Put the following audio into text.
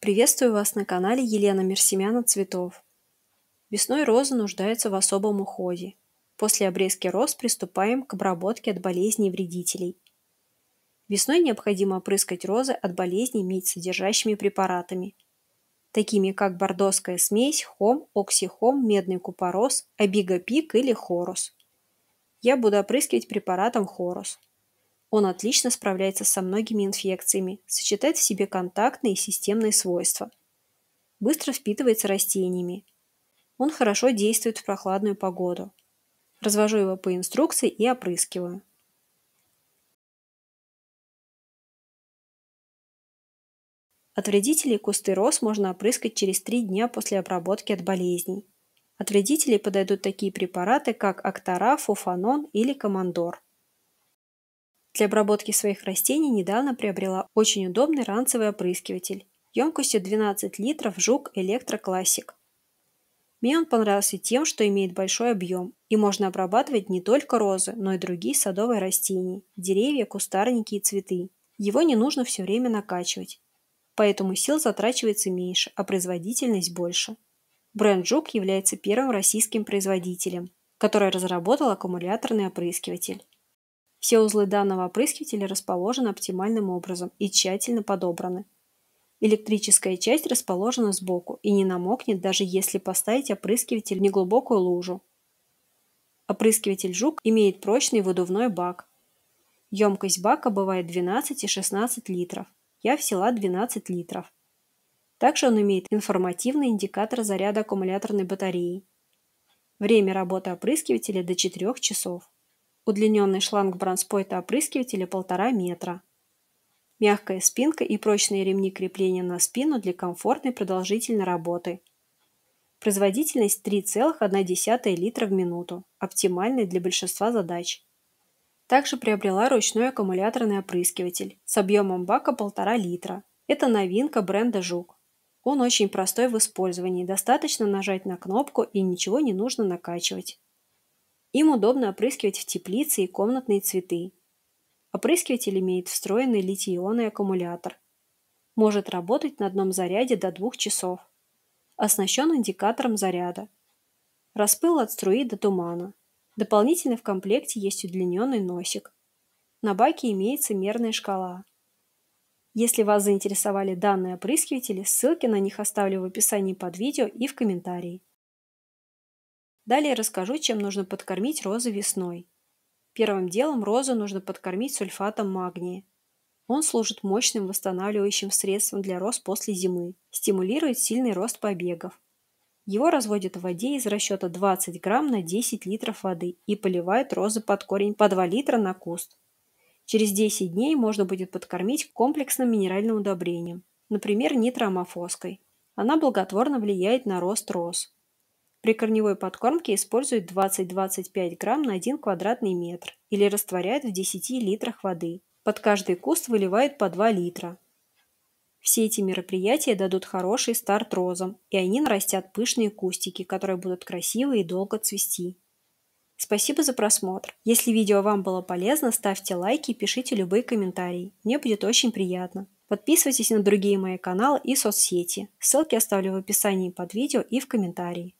Приветствую вас на канале Елена Мерсемяна Цветов. Весной роза нуждается в особом уходе. После обрезки роз приступаем к обработке от болезней и вредителей. Весной необходимо опрыскать розы от болезней медь-содержащими препаратами, такими как бордоская смесь, хом, оксихом, медный купорос, обигопик или хорус. Я буду опрыскивать препаратом хорус – он отлично справляется со многими инфекциями, сочетает в себе контактные и системные свойства. Быстро впитывается растениями. Он хорошо действует в прохладную погоду. Развожу его по инструкции и опрыскиваю. От вредителей кусты роз можно опрыскать через 3 дня после обработки от болезней. От вредителей подойдут такие препараты, как Актара, Фуфанон или Командор. Для обработки своих растений недавно приобрела очень удобный ранцевый опрыскиватель емкостью 12 литров «Жук Электроклассик». Мне он понравился тем, что имеет большой объем, и можно обрабатывать не только розы, но и другие садовые растения, деревья, кустарники и цветы. Его не нужно все время накачивать, поэтому сил затрачивается меньше, а производительность больше. Бренд «Жук» является первым российским производителем, который разработал аккумуляторный опрыскиватель. Все узлы данного опрыскивателя расположены оптимальным образом и тщательно подобраны. Электрическая часть расположена сбоку и не намокнет, даже если поставить опрыскиватель в неглубокую лужу. Опрыскиватель «Жук» имеет прочный выдувной бак. Емкость бака бывает 12 и 16 литров. Я взяла 12 литров. Также он имеет информативный индикатор заряда аккумуляторной батареи. Время работы опрыскивателя до 4 часов. Удлиненный шланг бронспойта опрыскивателя полтора метра. Мягкая спинка и прочные ремни крепления на спину для комфортной продолжительной работы. Производительность 3,1 литра в минуту, оптимальной для большинства задач. Также приобрела ручной аккумуляторный опрыскиватель с объемом бака 1,5 литра. Это новинка бренда «Жук». Он очень простой в использовании, достаточно нажать на кнопку и ничего не нужно накачивать. Им удобно опрыскивать в теплице и комнатные цветы. Опрыскиватель имеет встроенный литий-ионный аккумулятор. Может работать на одном заряде до двух часов. Оснащен индикатором заряда. Распыл от струи до тумана. Дополнительно в комплекте есть удлиненный носик. На баке имеется мерная шкала. Если вас заинтересовали данные опрыскиватели, ссылки на них оставлю в описании под видео и в комментарии. Далее расскажу, чем нужно подкормить розы весной. Первым делом розу нужно подкормить сульфатом магния. Он служит мощным восстанавливающим средством для роз после зимы, стимулирует сильный рост побегов. Его разводят в воде из расчета 20 грамм на 10 литров воды и поливают розы под корень по 2 литра на куст. Через 10 дней можно будет подкормить комплексным минеральным удобрением, например, нитроамофоской. Она благотворно влияет на рост роз. При корневой подкормке используют 20-25 грамм на 1 квадратный метр или растворяют в 10 литрах воды. Под каждый куст выливают по 2 литра. Все эти мероприятия дадут хороший старт розам, и они нарастят пышные кустики, которые будут красивы и долго цвести. Спасибо за просмотр. Если видео вам было полезно, ставьте лайки и пишите любые комментарии. Мне будет очень приятно. Подписывайтесь на другие мои каналы и соцсети. Ссылки оставлю в описании под видео и в комментарии.